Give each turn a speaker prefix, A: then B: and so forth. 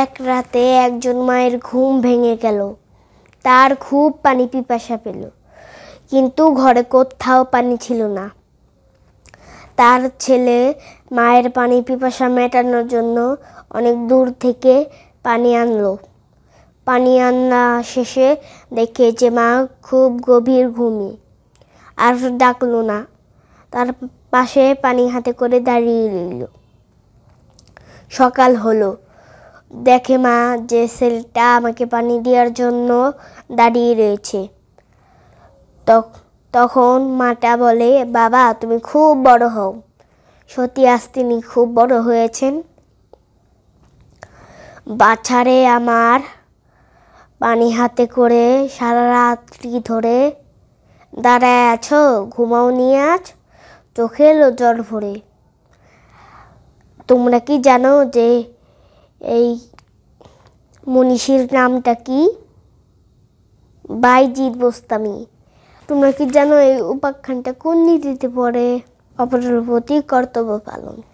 A: এক রাতে একজন মায়ের ঘুম ভেঙে গেল তার খুব পানি পিপাসা পেল কিন্তু ঘরে কোথাও পানি ছিল না তার ছেলে মায়ের পানি পিপাসা মেটানোর জন্য অনেক দূর থেকে পানি আনলো পানি আনা শেষে দেখে যে মা খুব গভীর ঘুমি আর ডাকলো না তার পাশে পানি হাতে করে দাঁড়িয়ে রইল সকাল হলো দেখে মা যে সেলটা আমাকে পানি দেওয়ার জন্য দাঁড়িয়ে রয়েছে তখন মাটা বলে বাবা তুমি খুব বড় হও সতী আজ তিনি খুব বড় হয়েছেন বাছারে আমার পানি হাতে করে সারা রাত্রি ধরে দাঁড়ায় আছো ঘুমাও নিয়ে আজ চোখে জল ভরে তোমরা কি জানো যে এই মনীষীর নামটা কি বাইজিৎ বোস্তামি তোমরা কি জানো এই উপাখ্যানটা কোন নীতিতে পড়ে অপরের প্রতি কর্তব্য পালন